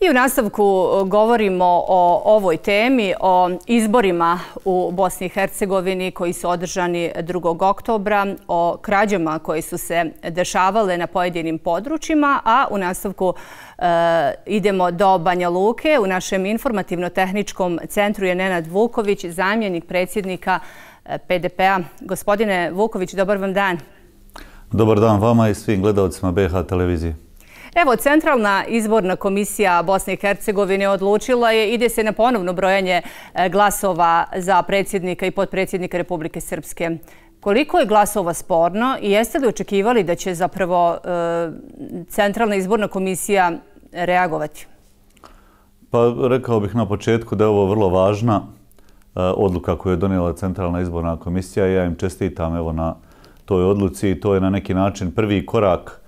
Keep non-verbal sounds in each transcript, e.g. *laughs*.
I u nastavku e, govorimo o ovoj temi, o izborima u Bosni i Hercegovini koji su održani 2. oktobra, o krađama koje su se dešavale na pojedinim područjima, a u nastavku e, idemo do Banja Luke. U našem informativno-tehničkom centru je Nenad Vuković, zamjenik predsjednika e, PDP-a. Gospodine Vuković, dobar vam dan. Dobar dan vama i svim gledalcima BH televizije. Evo, Centralna izborna komisija Bosne i Hercegovine odlučila je, ide se na ponovno brojanje e, glasova za predsjednika i podpredsjednika Republike Srpske. Koliko je glasova sporno i jeste li očekivali da će zapravo e, Centralna izborna komisija reagovati? Pa rekao bih na početku da je ovo vrlo važna e, odluka koju je donijela Centralna izborna komisija. i Ja im čestitam evo na toj odluci i to je na neki način prvi korak učiniti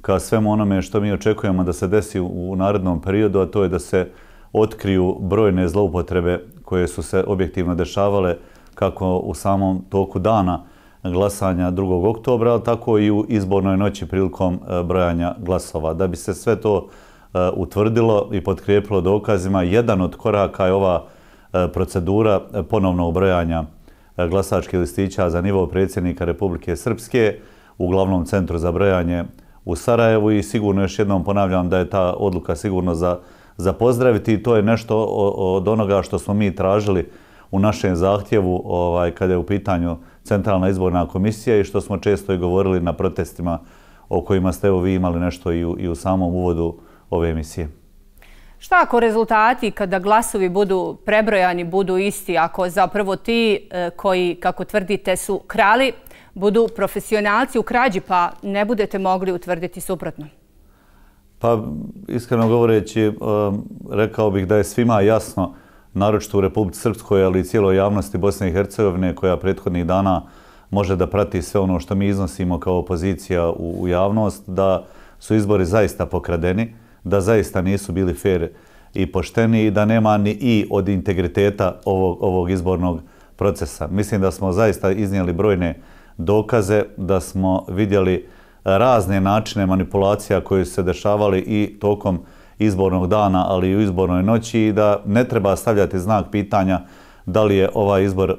ka svemu onome što mi očekujemo da se desi u narednom periodu, a to je da se otkriju brojne zloupotrebe koje su se objektivno dešavale kako u samom toku dana glasanja 2. oktobra, tako i u izbornoj noći prilikom e, brojanja glasova. Da bi se sve to e, utvrdilo i podkrijepilo dokazima, jedan od koraka je ova e, procedura ponovno ubrojanja glasačkih listića za nivo predsjednika Republike Srpske u glavnom centru za brojanje u Sarajevu i sigurno još jednom ponavljam da je ta odluka sigurno za pozdraviti i to je nešto od onoga što smo mi tražili u našem zahtjevu ovaj, kada je u pitanju Centralna izborna komisija i što smo često i govorili na protestima o kojima ste vi imali nešto i u samom uvodu ove emisije. Šta ako rezultati kada glasovi budu prebrojani budu isti, ako zapravo ti eh, koji, kako tvrdite, su krali budu profesionalci u krađi, pa ne budete mogli utvrditi suprotno? Pa, iskreno govoreći, eh, rekao bih da je svima jasno, naročito u Republike Srpskoj, ali i cijeloj javnosti Bosne i Hercegovine, koja prethodnih dana može da prati sve ono što mi iznosimo kao opozicija u javnost, da su izbori zaista pokradeni, da zaista nisu bili fair i pošteni i da nema ni i od integriteta ovog izbornog procesa. Mislim da smo zaista iznijeli brojne izbore dokaze da smo vidjeli razne načine manipulacija koje su se dešavali i tokom izbornog dana, ali i u izbornoj noći i da ne treba stavljati znak pitanja da li je ovaj izbor eh,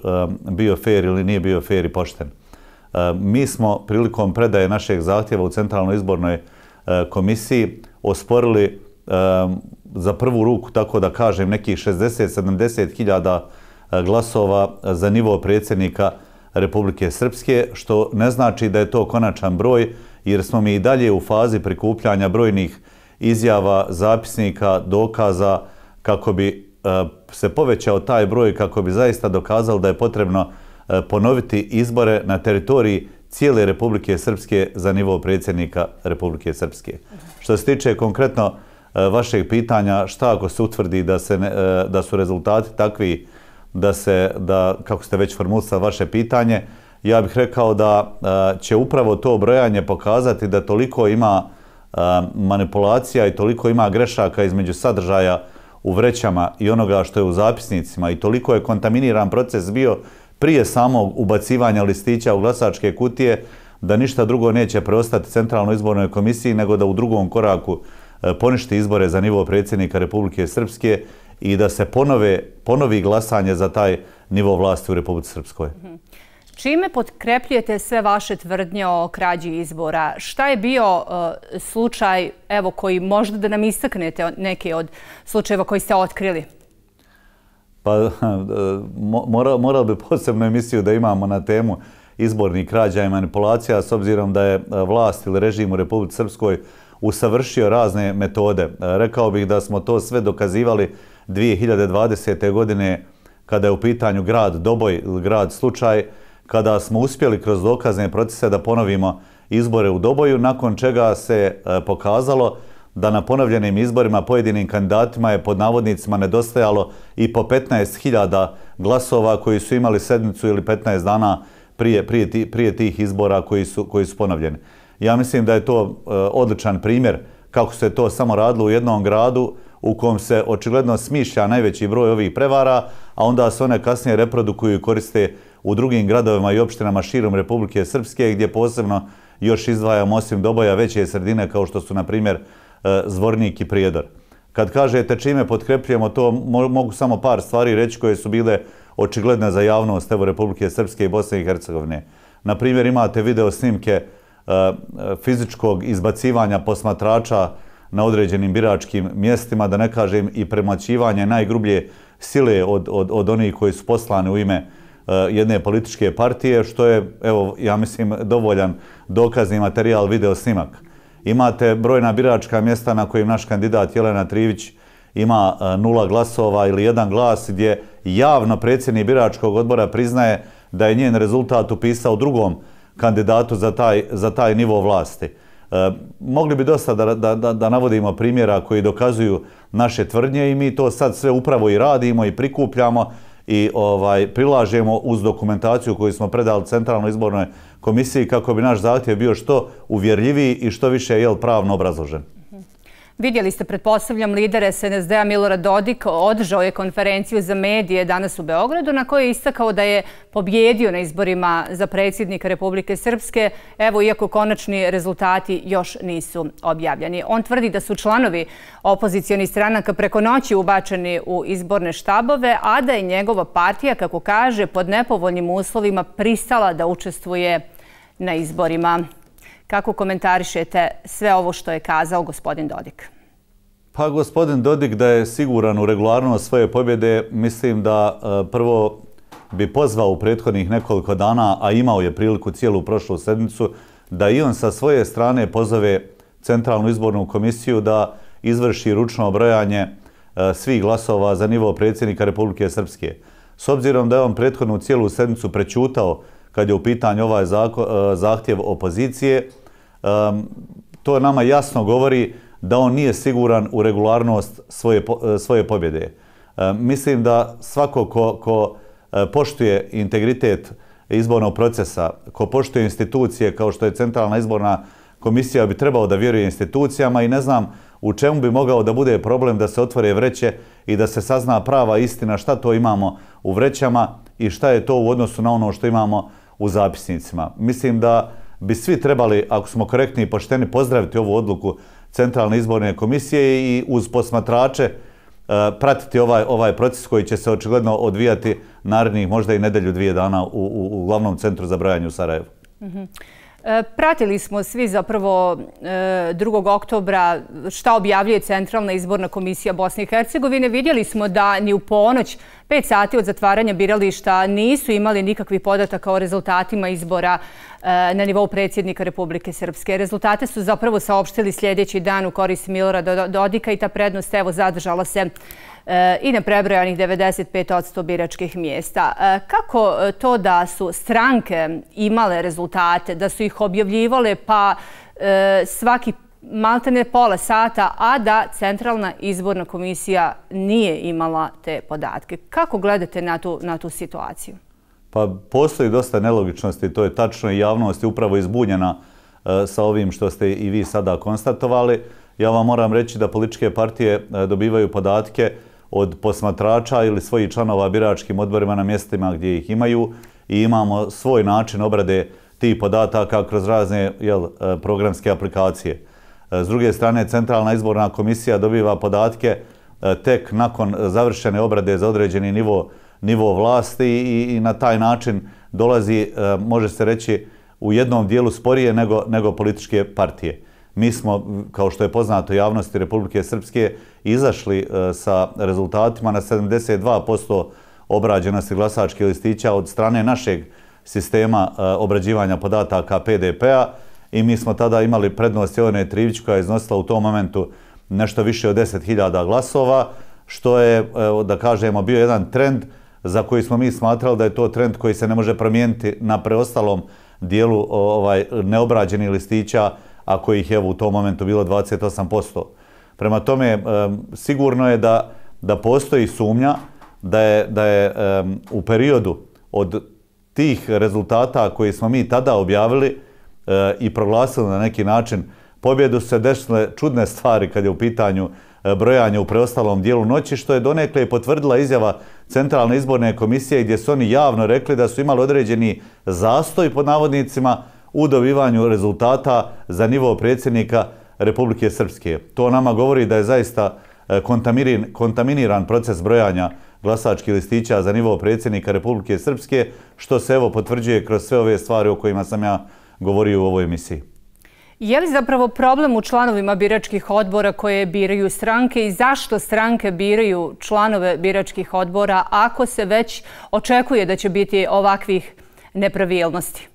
bio fair ili nije bio fair i pošten. Eh, mi smo prilikom predaje našeg zahtjeva u Centralnoj izbornoj eh, komisiji osporili za prvu ruku, tako da kažem, nekih 60-70 hiljada glasova za nivo predsjednika izbornog Republike Srpske, što ne znači da je to konačan broj, jer smo mi i dalje u fazi prikupljanja brojnih izjava, zapisnika, dokaza, kako bi e, se povećao taj broj, kako bi zaista dokazal da je potrebno e, ponoviti izbore na teritoriji cijele Republike Srpske za nivo predsjednika Republike Srpske. Što se tiče konkretno e, vašeg pitanja, šta ako se utvrdi da su rezultati takvi da se, da, kako ste već formulisali vaše pitanje, ja bih rekao da a, e, će upravo to brojanje pokazati da toliko ima a, e, manipulacija i toliko ima grešaka između sadržaja u vrećama i onoga što je u zapisnicima i toliko je kontaminiran proces bio prije samog ubacivanja listića u glasačke kutije da ništa drugo neće preostati Centralnoj izbornoj komisiji nego da u drugom koraku e, poništi izbore za nivo predsjednika Republike Srpske i da se ponove, ponovi glasanje za taj nivo vlasti u Republike Srpskoj. Čime podkrepljujete sve vaše tvrdnje o krađi izbora? Šta je bio uh, slučaj evo, koji možda da nam istaknete neke od slučajeva koji ste otkrili? Pa, *laughs* eh, moral, moral bi posebnu emisiju da imamo na temu izbornih krađa i manipulacija s obzirom da je eh, vlast ili režim u Republike Srpskoj usavršio razne metode. Eh, rekao bih da smo to sve dokazivali 2020. godine kada je u pitanju grad Doboj ili grad Slučaj, kada smo uspjeli kroz dokazne procese da ponovimo izbore u Doboju, nakon čega se e, pokazalo da na ponovljenim izborima pojedinim kandidatima je pod navodnicima nedostajalo i po 15.000 glasova koji su imali sedmicu ili 15 dana prije, prije, prije tih izbora koji su, koji su ponovljeni. Ja mislim da je to e, odličan primjer kako se to samo radilo u jednom gradu, u kom se očigledno smišlja najveći broj ovih prevara, a onda se one kasnije reprodukuju i koriste u drugim gradovima i opštinama širom Republike Srpske, gdje posebno još izdvajamo osim doboja veće sredine kao što su, na primjer, e, Zvornik i Prijedor. Kad kažete čime podkrepljujemo to, mogu samo par stvari reći koje su bile očigledne za javnost evo Republike Srpske i Bosne i Hercegovine. Na primjer, imate video snimke e, e, fizičkog izbacivanja posmatrača na određenim biračkim mjestima, da ne kažem i premaćivanje najgrublje sile od, od, od onih koji su poslani u ime e, jedne političke partije, što je, evo, ja mislim, dovoljan dokazni materijal video snimak. Imate brojna biračka mjesta na kojim naš kandidat Jelena Trivić ima e, nula glasova ili jedan glas gdje javno predsjednik biračkog odbora priznaje da je njen rezultat upisao drugom kandidatu za taj, za taj nivo vlasti. Eh, mogli bi dosta da, da, da navodimo primjera koji dokazuju naše tvrdnje i mi to sad sve upravo i radimo i prikupljamo i ovaj prilažemo uz dokumentaciju koju smo predali Centralnoj izbornoj komisiji kako bi naš zahtjev bio što uvjerljiviji i što više je pravno obrazložen. Vidjeli ste, pretpostavljam, lidere SNSD-a Milora Dodik održao je konferenciju za medije danas u Beogradu na kojoj je istakao da je pobjedio na izborima za predsjednika Republike Srpske, evo iako konačni rezultati još nisu objavljeni. On tvrdi da su članovi opozicijani stranaka preko noći ubačeni u izborne štabove, a da je njegova partija, kako kaže, pod nepovoljnim uslovima pristala da učestvuje na izborima. Kako komentarišete sve ovo što je kazao gospodin Dodik? Pa gospodin Dodik da je siguran u regularnost svoje pobjede, mislim da e, prvo bi pozvao u prethodnih nekoliko dana, a imao je priliku cijelu prošlu sedmicu, da i on sa svoje strane pozove Centralnu izbornu komisiju da izvrši ručno obrojanje e, svih glasova za nivo predsjednika Republike Srpske. S obzirom da je on prethodnu cijelu sedmicu prećutao kad je u pitanju ovaj e, zahtjev opozicije, to nama jasno govori da on nije siguran u regularnost svoje, e, svoje pobjede. Mislim da svako ko, ko e, poštuje integritet izbornog procesa, ko poštuje institucije kao što je centralna izborna komisija bi trebao da vjeruje institucijama i ne znam u čemu bi mogao da bude problem da se otvore vreće i da se sazna prava istina šta to imamo u vrećama i šta je to u odnosu na ono što imamo u zapisnicima. Mislim da uh, bi svi trebali, ako smo korektni i pošteni, pozdraviti ovu odluku Centralne izborne komisije i uz posmatrače e, pratiti ovaj, ovaj proces koji će se očigledno odvijati narednih možda i nedelju dvije dana u, u, glavnom centru za brojanje u Sarajevu. Mm E, pratili smo svi zapravo 2. E, oktobra šta objavljuje Centralna izborna komisija Bosne i Hercegovine. Vidjeli smo da ni u ponoć, 5 sati od zatvaranja birališta, nisu imali nikakvi podataka o rezultatima izbora e, na nivou predsjednika Republike Srpske. Rezultate su zapravo saopštili sljedeći dan u korist Milora Dodika i ta prednost evo zadržala se E, i na prebrojanih 95% biračkih mjesta. E, kako e, to da su stranke imale rezultate, da su ih objavljivale pa svaki maltene pola sata, a da Centralna izborna komisija nije imala te podatke? Kako gledate na tu, na tu situaciju? Pa postoji dosta nelogičnosti, to je tačno i javnost je upravo izbunjena sa ovim što ste i vi sada konstatovali. Ja vam moram reći da političke partije dobivaju podatke od posmatrača ili svojih članova biračkim odborima na mjestima gdje ih imaju i imamo svoj način obrade tih podataka kroz razne jel, e, programske aplikacije. E, s druge strane, Centralna izborna komisija dobiva podatke e, tek nakon završene obrade za određeni nivo, nivo vlasti i, i na taj način dolazi, može se reći, u jednom dijelu sporije nego, nego političke partije. Mi smo, kao što je poznato javnosti Republike Srpske, izašli e, sa rezultatima na 72% obrađenosti glasačke listića od strane našeg sistema e, obrađivanja podataka PDP-a i mi smo tada imali prednost Jelene Trivić koja je iznosila u tom momentu nešto više od 10.000 glasova, što je, e, da kažemo, bio jedan trend za koji smo mi smatrali da je to trend koji se ne može promijeniti na preostalom dijelu ovaj, neobrađenih listića listića a kojih je u tom momentu bilo 28%. Prema tome, sigurno je da, da postoji sumnja da je, da je u periodu od tih rezultata koje smo mi tada objavili eh, i proglasili na neki način, pobjedu se desile čudne stvari kad je u pitanju eh, brojanje u preostalom dijelu noći, što je donekle potvrdila izjava Centralne izborne komisije gdje su oni javno rekli da su imali određeni zastoj pod navodnicima, u dobivanju rezultata za nivo predsjednika Republike Srpske. To nama govori da je zaista e, kontaminiran proces brojanja glasačkih listića za nivo predsjednika Republike Srpske, što se evo potvrđuje kroz sve ove stvari o kojima sam ja govorio u ovoj emisiji. Je li zapravo problem u članovima biračkih odbora koje biraju stranke i zašto stranke biraju članove biračkih odbora ako se već očekuje da će biti ovakvih nepravilnosti?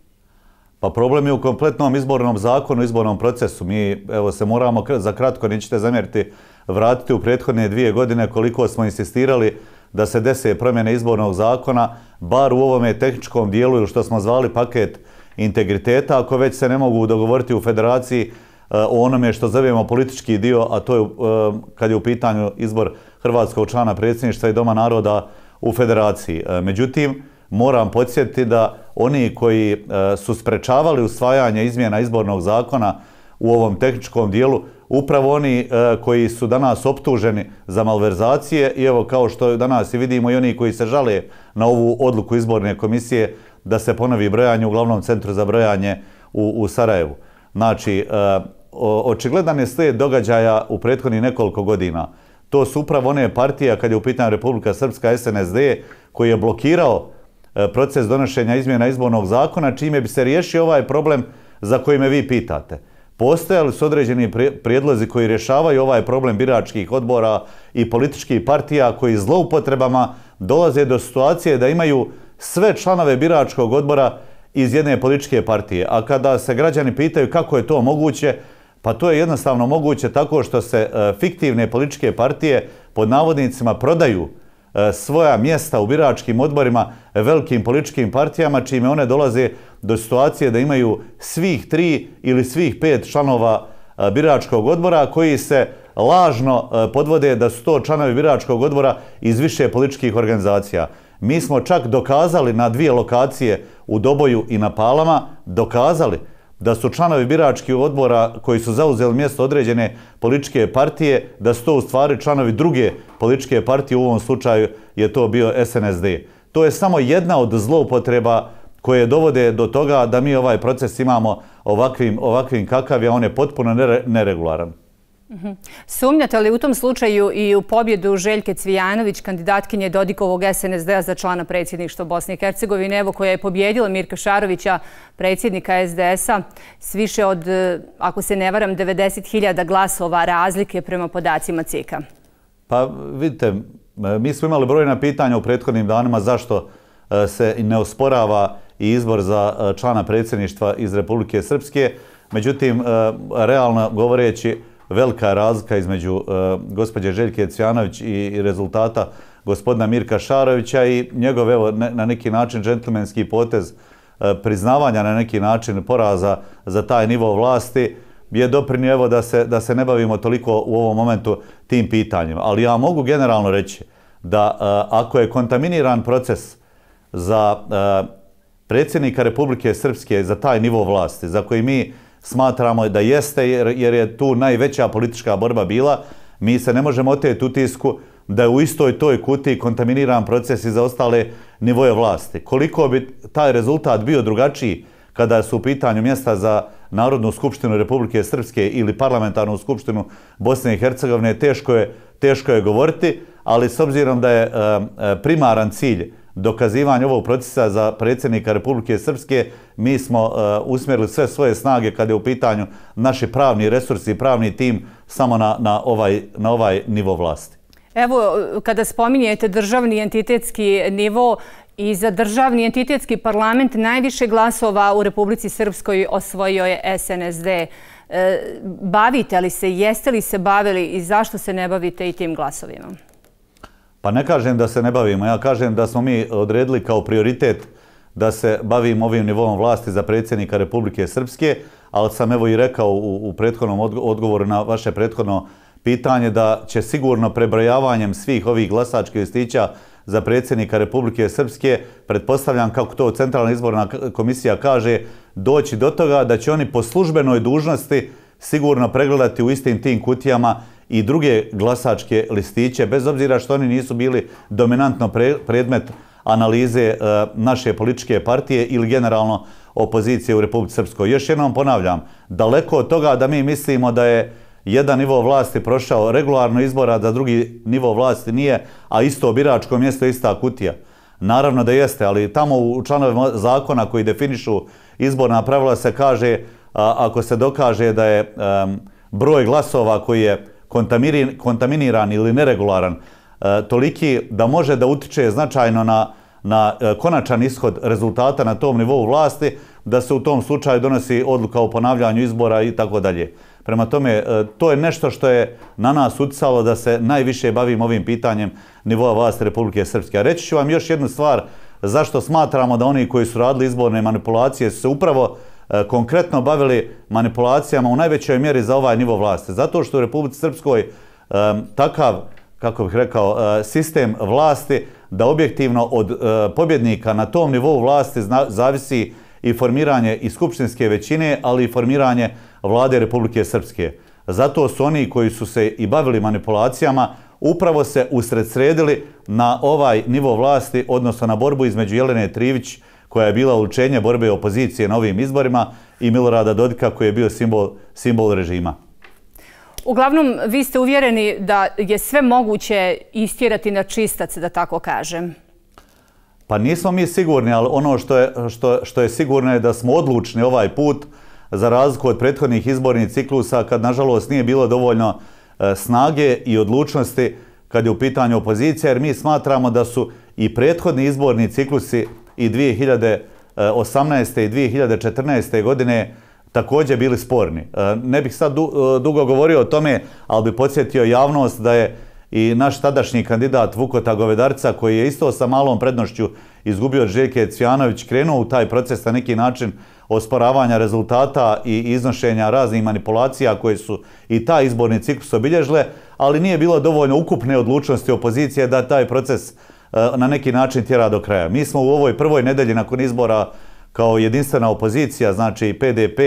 Pa problem je u kompletnom izbornom zakonu, izbornom procesu. Mi evo, se moramo za kratko, nećete zamjeriti, vratiti u prethodne dvije godine koliko smo insistirali da se dese promjene izbornog zakona, bar u ovome tehničkom dijelu ili što smo zvali paket integriteta, ako već se ne mogu dogovoriti u federaciji e, o onome što zovemo politički dio, a to je e, kad je u pitanju izbor Hrvatskog člana predsjedništva i Doma naroda u federaciji. E, međutim, moram podsjetiti da oni koji e, su sprečavali usvajanje izmjena izbornog zakona u ovom tehničkom dijelu, upravo oni e, koji su danas optuženi za malverzacije i evo kao što danas i vidimo i oni koji se žale na ovu odluku izborne komisije da se ponovi brojanje u glavnom centru za brojanje u Sarajevu. Znači, e, očigledan je slijed događaja u prethodnih nekoliko godina. To su upravo one partije, kad je u pitanju Republika Srpska SNSD, koji je blokirao E, proces donošenja izmjena izbornog zakona, čime bi se riješio ovaj problem za koji me vi pitate. Postojali su određeni prijedlozi koji rješavaju ovaj problem biračkih odbora i političkih partija koji zloupotrebama dolaze do situacije da imaju sve članove biračkog odbora iz jedne političke partije. A kada se građani pitaju kako je to moguće, pa to je jednostavno moguće tako što se e, fiktivne političke partije pod navodnicima prodaju partije E, svoja mjesta u biračkim odborima velikim političkim partijama, čime one dolaze do situacije da imaju svih tri ili svih pet članova e, biračkog odbora koji se lažno e, podvode da su to članovi biračkog odbora iz više političkih organizacija. Mi smo čak dokazali na dvije lokacije u Doboju i na Palama, dokazali da su članovi biračkih odbora koji su zauzeli mjesto određene političke partije, da su to u stvari članovi druge političke partije, u ovom slučaju je to bio SNSD. To je samo jedna od zloupotreba koje dovode do toga da mi ovaj proces imamo ovakvim, ovakvim kakav je, on je potpuno neregularan. Sumnjate li u tom slučaju i u pobjedu Željke Cvijanović, kandidatkinje Dodikovog SNSD-a za člana predsjedništva Bosne i Hercegovine, evo koja je pobjedila Mirka Šarovića, predsjednika SDS-a, s više od, e, ako se ne varam, 90.000 glasova razlike prema podacima CIKA? Pa vidite, e, mi smo imali brojna pitanja u prethodnim danima zašto e, se ne osporava i izbor za člana predsjedništva iz Republike Srpske. Međutim, realno govoreći, velika razlika između e, gospođe Željke Cvjanović i, rezultata gospodina Mirka Šarovića i njegov evo, na neki način džentlmenski potez e, priznavanja na neki način poraza za taj nivo vlasti je doprinio evo da se, da se ne bavimo toliko u ovom momentu tim pitanjima. Ali ja mogu generalno reći da uh, ako je kontaminiran proces za uh, predsjednika Republike Srpske za taj nivo vlasti za koji mi smatramo da jeste, jer, jer je tu najveća politička borba bila, mi se ne možemo oteti utisku da je u istoj toj kuti kontaminiran proces i za ostale nivoje vlasti. Koliko bi taj rezultat bio drugačiji kada su u pitanju mjesta za Narodnu skupštinu Republike Srpske ili Parlamentarnu skupštinu Bosne i Hercegovine, teško je, teško je govoriti, ali s obzirom da je eh, eh, primaran cilj dokazivanje ovog procesa za predsjednika Republike Srpske, mi smo e, usmjerili sve svoje snage kada je u pitanju naši pravni resursi i pravni tim samo ovaj, na ovaj nivo vlasti. Evo, kada spominjete državni entitetski nivo, I za državni entitetski parlament najviše glasova u Republici Srpskoj osvojio je SNSD. E, bavite li se, jeste li se bavili i zašto se ne bavite i tim glasovima? Pa ne kažem da se ne bavimo, ja kažem da smo mi odredili kao prioritet da se bavimo ovim nivom vlasti za predsjednika Republike Srpske, ali sam evo i rekao u, u prethodnom odgovoru na vaše prethodno pitanje da će sigurno prebrojavanjem svih ovih glasačkih listića za predsjednika Republike Srpske, pretpostavljam kako to Centralna izborna komisija kaže, doći do toga da će oni po službenoj dužnosti sigurno pregledati u istim tim kutijama i druge glasačke listiće, bez obzira što oni nisu bili dominantno predmet analize e, naše političke partije ili generalno opozicije u Republike Srpskoj. Još jednom ponavljam, daleko od toga da mi mislimo da je jedan nivo vlasti prošao regularno izbora, da drugi nivo vlasti nije, a isto biračko mjesto je ista kutija. Naravno da jeste, ali tamo u članove zakona koji definišu izborna pravila se kaže, ako se dokaže da je broj glasova koji je kontaminiran ili neregularan, e, toliki da može da utiče značajno na, na e, konačan ishod rezultata na tom nivou vlasti, da se u tom slučaju donosi odluka o ponavljanju izbora i tako dalje. Prema tome, e, to je nešto što je na nas utisalo da se najviše bavimo ovim pitanjem nivoa vlasti Republike Srpske. A reći ću vam još jednu stvar, zašto smatramo da oni koji su radili izborne manipulacije su se upravo E, konkretno bavili manipulacijama u najvećoj mjeri za ovaj nivo vlasti. Zato što u Republici Srpskoj e, takav, kako bih rekao, e, sistem vlasti da objektivno od pobjednika na tom nivou vlasti zavisi i formiranje i skupštinske većine, ali i formiranje vlade Republike Srpske. Zato su oni koji su se i bavili manipulacijama upravo se usredsredili na ovaj nivo vlasti, odnosno na borbu između Jelene Trivići koja je bila učenje borbe opozicije na ovim izborima i Milorada Dodika koji je bio simbol, simbol režima. Uglavnom, vi ste uvjereni da je sve moguće istjerati na čistac, da tako kažem. Pa nismo mi sigurni, ali ono što je, što, što je sigurno je da smo odlučni ovaj put za razliku od prethodnih izbornih ciklusa kad, nažalost, nije bilo dovoljno e, snage i odlučnosti kad je u pitanju opozicija, jer mi smatramo da su i prethodni izborni ciklusi i 2018. E, i 2014. godine također bili sporni. E, ne bih sad e, dugo govorio o tome, ali bi podsjetio javnost da je i naš tadašnji kandidat Vukota Govedarca, koji je isto sa malom prednošću izgubio od Željke Cvjanović, krenuo u taj proces na neki način osporavanja rezultata i iznošenja raznih manipulacija koje su i taj izborni ciklus obilježile, ali nije bilo dovoljno ukupne odlučnosti opozicije da taj proces izgubio E, na neki način tjera do kraja. Mi smo u ovoj prvoj nedelji nakon izbora kao jedinstvena opozicija, znači PDP,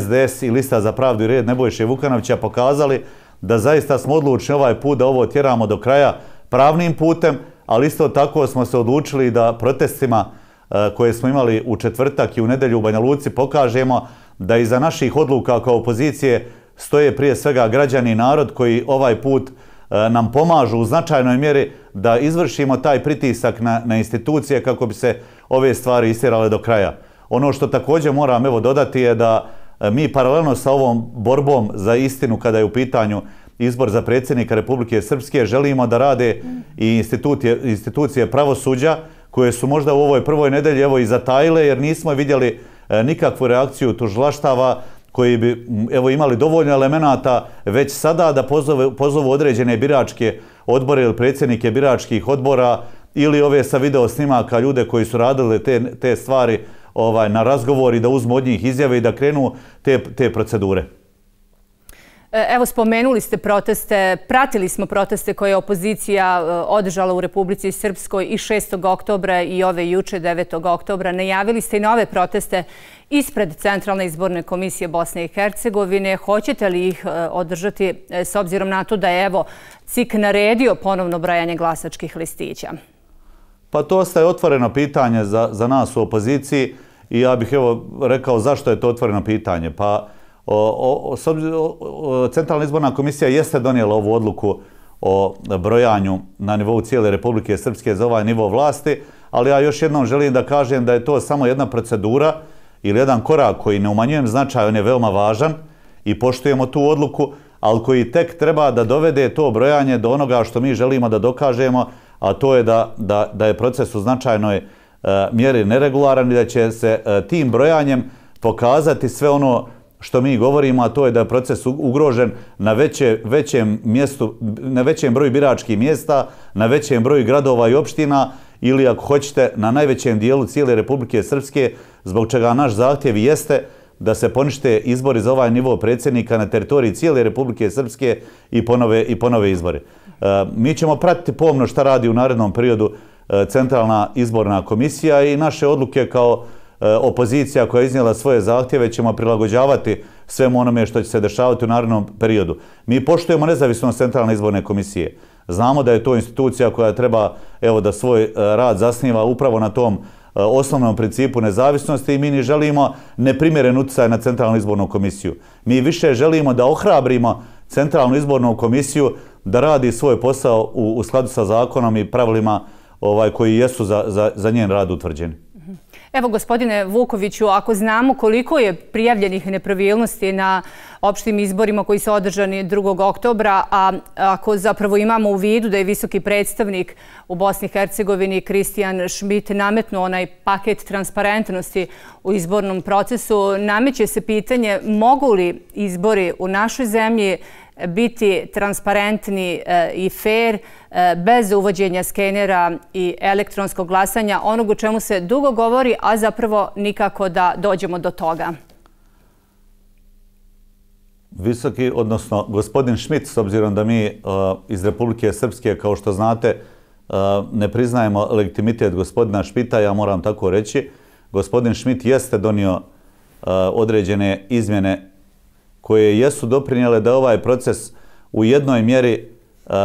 SDS i Lista za pravdu i red Nebojše Vukanovića pokazali da zaista smo odlučni ovaj put da ovo tjeramo do kraja pravnim putem, ali isto tako smo se odlučili da protestima e, koje smo imali u četvrtak i u nedelju u Banja Luci pokažemo da iza naših odluka kao opozicije stoje prije svega građani i narod koji ovaj put odlučuju E, nam pomažu u značajnoj mjeri da izvršimo taj pritisak na, na institucije kako bi se ove stvari istirale do kraja. Ono što također moram evo dodati je da e, mi paralelno sa ovom borbom za istinu kada je u pitanju izbor za predsjednika Republike Srpske želimo da rade i institucije, institucije pravosuđa koje su možda u ovoj prvoj nedelji evo i zatajile jer nismo vidjeli e, nikakvu reakciju tužlaštava koji bi evo, imali dovoljno elemenata već sada da pozove, pozovu određene biračke odbore ili predsjednike biračkih odbora ili ove sa video snimaka ljude koji su radili te, te stvari ovaj, na razgovori da uzmu od njih izjave i da krenu te, te procedure. E, evo, spomenuli ste proteste, pratili smo proteste koje je opozicija e, održala u Republici Srpskoj i 6. oktobra i ove juče 9. oktobra. Najavili ste i nove proteste ispred Centralne izborne komisije Bosne i Hercegovine. Hoćete li ih e, održati s obzirom na to da je evo CIK naredio ponovno brajanje glasačkih listića? Pa to ostaje otvoreno pitanje za nas u opoziciji i ja bih evo rekao zašto je to otvoreno pitanje. Pa... O, o, o, centralna izborna komisija jeste donijela ovu odluku o brojanju na nivou cijele Republike Srpske za ovaj nivo vlasti, ali ja još jednom želim da kažem da je to samo jedna procedura ili jedan korak koji ne umanjujem značaj, on je veoma važan i poštujemo tu odluku, ali koji tek treba da dovede to brojanje do onoga što mi želimo da dokažemo, a to je da, da, da je proces u značajnoj e, mjeri neregularan i da će se e, tim brojanjem pokazati sve ono što mi govorimo, a to je da je proces ugrožen na većem, mjestu, na većem broju biračkih mjesta, na većem broju gradova i opština ili ako hoćete na najvećem dijelu cijele Republike Srpske, zbog čega naš zahtjev jeste da se ponište izbori za ovaj nivo predsjednika na teritoriji cijele Republike Srpske i ponove, i ponove izbori. E, mi ćemo pratiti pomno šta radi u narednom periodu e, Centralna izborna komisija i naše odluke kao E, opozicija koja je iznijela svoje zahtjeve ćemo prilagođavati svemu onome što će se dešavati u narodnom periodu. Mi poštujemo nezavisnost Centralne izborne komisije. Znamo da je to institucija koja treba evo, da svoj e, rad zasniva upravo na tom e, osnovnom principu nezavisnosti i mi ni želimo neprimjeren utjecaj na Centralnu izbornu komisiju. Mi više želimo da ohrabrimo Centralnu izbornu komisiju da radi svoj posao u, skladu sa zakonom i pravilima ovaj, koji jesu za, za njen rad utvrđeni. Evo, gospodine Vukoviću, ako znamo koliko je prijavljenih nepravilnosti na opštim izborima koji su održani 2. oktobra, a ako zapravo imamo u vidu da je visoki predstavnik u Bosni i Hercegovini, Kristijan Šmit, nametno onaj paket transparentnosti u izbornom procesu, nameće se pitanje mogu li izbori u našoj zemlji biti transparentni eh, i fair eh, bez uvođenja skenera i elektronskog glasanja, onog u čemu se dugo govori, a zapravo nikako da dođemo do toga. Visoki, odnosno gospodin Schmidt, s obzirom da mi eh, iz Republike Srpske, kao što znate, ne priznajemo legitimitet gospodina Schmidta, ja moram tako reći, gospodin Schmidt jeste donio određene izmjene koje jesu doprinjele da ovaj proces u jednoj mjeri e,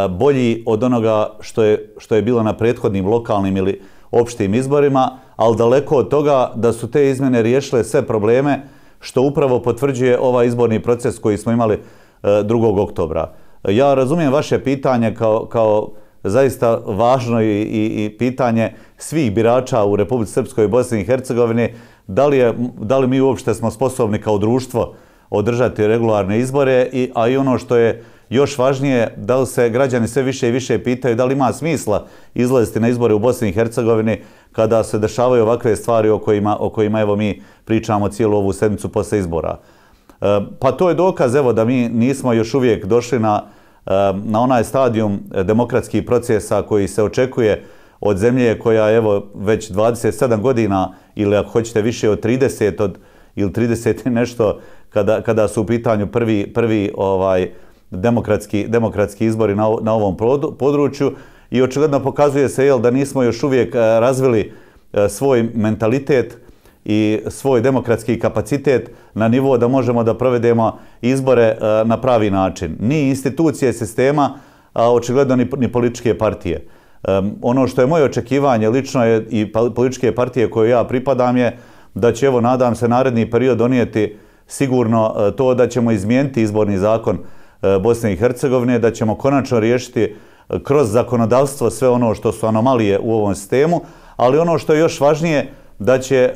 bolji od onoga što je, što je bilo na prethodnim lokalnim ili opštim izborima, ali daleko od toga da su te izmjene riješile sve probleme što upravo potvrđuje ovaj izborni proces koji smo imali 2. E, oktobra. Ja razumijem vaše pitanje kao, kao zaista važno i, i, pitanje svih birača u Republici Srpskoj i Bosni i Hercegovini, da li, je, da li mi uopšte smo sposobni kao društvo održati regularne izbore, a i ono što je još važnije, da li se građani sve više i više pitaju da li ima smisla izlaziti na izbore u Bosni i Hercegovini kada se dešavaju ovakve stvari o kojima, o kojima evo mi pričamo cijelu ovu sedmicu posle izbora. E, pa to je dokaz evo, da mi nismo još uvijek došli na, e, na onaj stadijum demokratskih procesa koji se očekuje od zemlje koja evo već 27 godina ili ako hoćete više od 30 od, ili 30 nešto kada, kada su u pitanju prvi, prvi ovaj demokratski, demokratski izbori na, na ovom području i očigledno pokazuje se jel, da nismo još uvijek e, razvili e, svoj mentalitet i svoj demokratski kapacitet na nivo da možemo da provedemo izbore e, na pravi način. Ni institucije sistema, a očigledno ni, ni političke partije. Um, ono što je moje očekivanje lično je i političke partije koje ja pripadam je da će, evo, nadam se, naredni period donijeti uh, sigurno e, to da ćemo izmijeniti izborni zakon e, Bosne i Hercegovine, da ćemo konačno riješiti e, kroz zakonodavstvo sve ono što su anomalije u ovom sistemu, ali ono što je još važnije, da će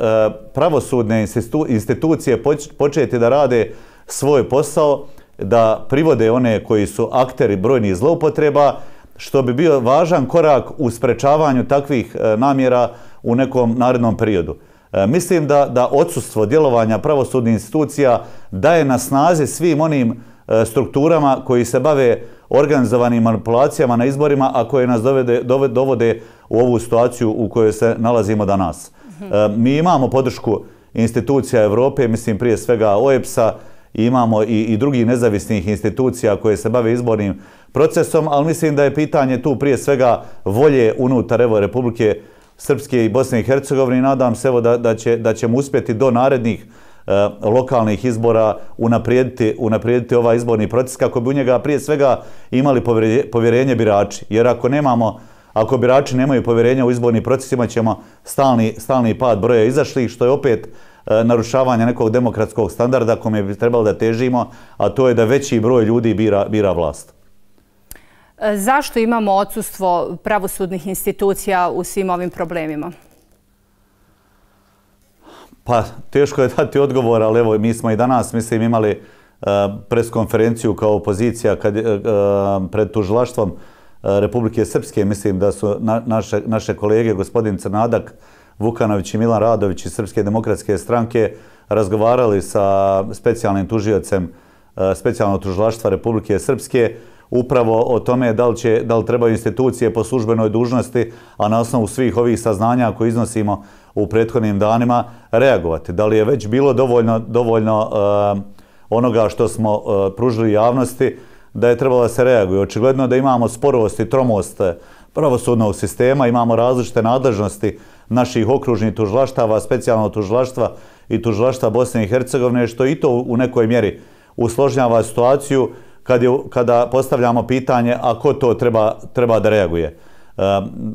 pravosudne institucije početi da rade svoj posao, da privode one koji su akteri brojnih zloupotreba, što bi bio važan korak u sprečavanju takvih namjera u nekom narednom periodu. E, mislim da, da odsustvo djelovanja pravosudnih institucija daje na snazi svim onim e, strukturama koji se bave organizovanim manipulacijama na izborima, a koje nas dovede, dovede, dovode u ovu situaciju u kojoj se nalazimo danas. E, mi imamo podršku institucija Evrope, mislim prije svega OEPS-a, imamo i, i drugih nezavisnih institucija koje se bave izbornim procesom, ali mislim da je pitanje tu prije svega volje unutar evo, Republike Evrope Srpske i Bosne i Hercegovine i nadam se da ćemo uspjeti do narednih e, lokalnih izbora unaprijediti ovaj izborni proces kako bi u njega prije svega imali povjerenje birači. Jer ako nemamo Ako birači nemaju povjerenja u izbornim procesima, ćemo stalni pad broja izašli, što je opet e, narušavanje nekog demokratskog standarda kome bi trebalo da težimo, a to je da veći broj ljudi bira vlast. Zašto imamo odsustvo pravosudnih institucija u svim ovim problemima? Pa, teško je dati odgovor, ali evo, mi smo i danas, mislim, imali e, preskonferenciju kao opozicija kad, e, e, pred tužilaštvom Republike Srpske. Mislim da su naše, naše kolege, gospodin Crnadak, Vukanović i Milan Radović iz Srpske demokratske stranke razgovarali sa specijalnim tužiocem specijalnog tužilaštva Republike Srpske upravo o tome da li, će, da li trebaju institucije po službenoj dužnosti, a na osnovu svih ovih saznanja koje iznosimo u prethodnim danima, reagovati. Da li je već bilo dovoljno, dovoljno e, onoga što smo e, pružili javnosti, da je trebalo da se reaguje. Očigledno da imamo sporovost i tromost eh, pravosudnog sistema, imamo različite nadležnosti naših okružnih tužlaštava, specijalno tužlaštva i tužlaštva Bosne i Hercegovine, što i to u nekoj mjeri usložnjava situaciju, kad je, kada postavljamo pitanje a ko to treba, treba da reaguje. E,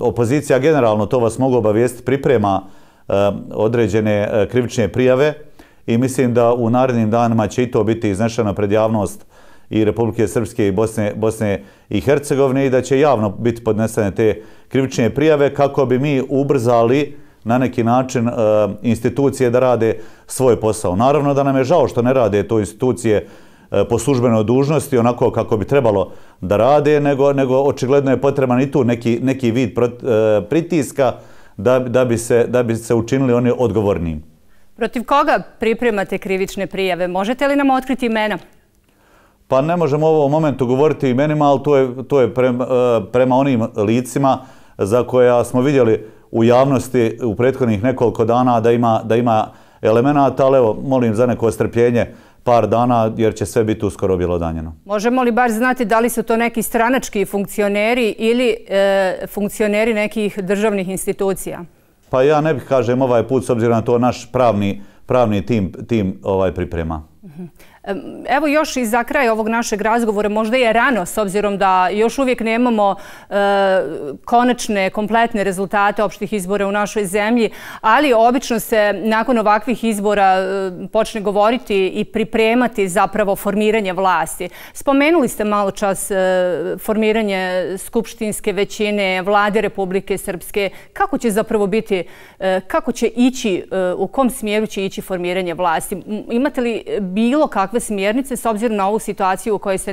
opozicija generalno, to vas mogu obavijestiti, priprema e, određene e, krivične prijave i mislim da u narednim danima će i to biti iznešeno pred javnost i Republike Srpske i Bosne, Bosne i Hercegovine i da će javno biti podnesene te krivične prijave kako bi mi ubrzali na neki način e, institucije da rade svoj posao. Naravno da nam je žao što ne rade to institucije E, po službenoj dužnosti onako kako bi trebalo da rade, nego, nego očigledno je potreban i tu neki, neki vid e, pritiska da, da, bi se, da bi se učinili oni odgovornim. Protiv koga pripremate krivične prijave? Možete li nam otkriti imena? Pa ne možemo ovo u ovom momentu govoriti imenima, ali to je, to je pre, e, prema onim licima za koja smo vidjeli u javnosti u prethodnih nekoliko dana da ima, da ima elemenata, ali evo, molim za neko strpljenje par dana jer će sve biti uskoro bilo danjeno. Možemo li bar znati da li su to neki stranački funkcioneri ili e, funkcioneri nekih državnih institucija? Pa ja ne bih kažem ovaj put s obzirom na to naš pravni, pravni tim, tim ovaj priprema. Uh Evo još i za kraj ovog našeg razgovora, možda je rano s obzirom da još uvijek nemamo e, konačne, kompletne rezultate opštih izbora u našoj zemlji, ali obično se nakon ovakvih izbora e, počne govoriti i pripremati zapravo formiranje vlasti. Spomenuli ste malo čas e, formiranje Skupštinske većine, vlade Republike Srpske. Kako će zapravo biti, kako će ići, u kom smjeru će ići formiranje vlasti? Imate li bilo kakve kakve smjernice s obzirom na ovu situaciju u kojoj se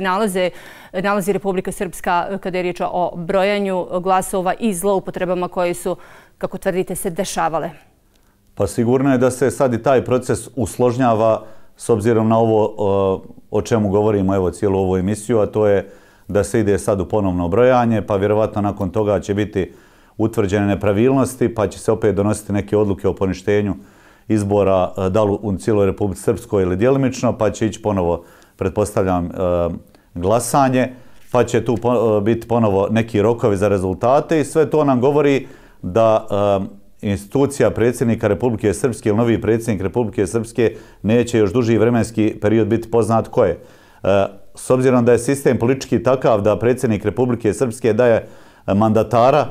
nalazi Republika Srpska eh, kada je riječ o brojanju glasova i zloupotrebama koje su, kako tvrdite, se dešavale? Pa sigurno je da se sad i taj proces usložnjava s obzirom na ovo eh, o čemu govorimo evo cijelu ovu emisiju, a to je da se ide sad u ponovno brojanje, pa vjerovatno nakon toga će biti utvrđene nepravilnosti, pa će se opet donositi neke odluke o poništenju izbora e, da li u cijeloj Republike Srpskoj ili dijelimično, pa će ići ponovo, pretpostavljam, e, glasanje, pa će tu e, biti ponovo neki rokovi za rezultate i sve to nam govori da institucija predsjednika Republike Srpske ili novi predsjednik Republike Srpske neće još duži vremenski period biti poznat ko je. S obzirom da je sistem politički takav da predsjednik Republike Srpske daje mandatara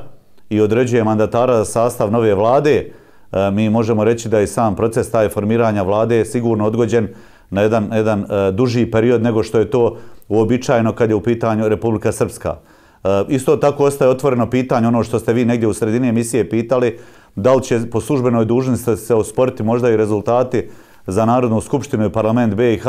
i određuje mandatara za sastav nove vlade, E, mi možemo reći da je sam proces taj formiranja vlade sigurno odgođen na jedan, jedan e, duži period nego što je to uobičajeno kad je u pitanju Republika Srpska. E, isto tako ostaje otvoreno pitanje, ono što ste vi negdje u sredini emisije pitali, da li će po službenoj dužnosti se osporiti možda i rezultati za Narodnu skupštinu i parlament BiH,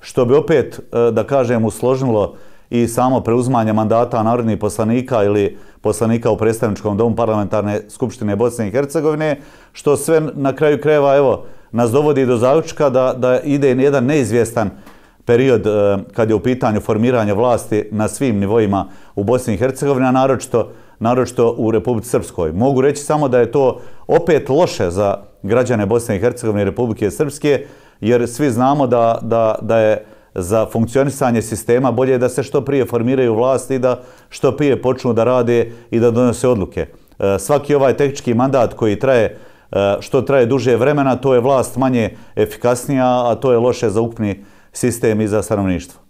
što bi opet, da kažem, usložnilo i samo preuzmanje mandata narodnih poslanika ili poslanika u predstavničkom domu parlamentarne skupštine Bosne i Hercegovine, što sve na kraju kreva, evo, nas dovodi do zaučka da, da ide jedan neizvjestan period e, kad je u pitanju formiranja vlasti na svim nivoima u Bosni i Hercegovini, a naročito, naročito u Republici Srpskoj. Mogu reći samo da je to opet loše za građane Bosne i Hercegovine i Republike Srpske, jer svi znamo da, da, da je za funkcionisanje sistema, bolje je da se što prije formiraju vlasti i da što prije počnu da rade i da donose odluke. E, svaki ovaj tehnički mandat koji traje, e, što traje duže vremena, to je vlast manje efikasnija, a to je loše za ukupni sistem i za stanovništvo.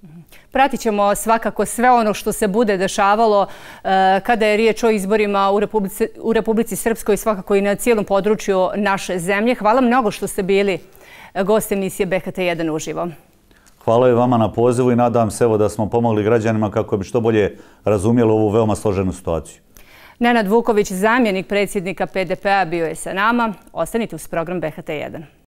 Pratit ćemo svakako sve ono što se bude dešavalo e, kada je riječ o izborima u Republici, u Republici Srpskoj, svakako i na cijelom području naše zemlje. Hvala mnogo što ste bili gost emisije BKT1 uživo. Hvala je vama na pozivu i nadam se evo da smo pomogli građanima kako bi što bolje razumijeli ovu veoma složenu situaciju. Nenad Vuković, zamjenik predsjednika PDP-a, bio je sa nama. Ostanite uz program BHT1.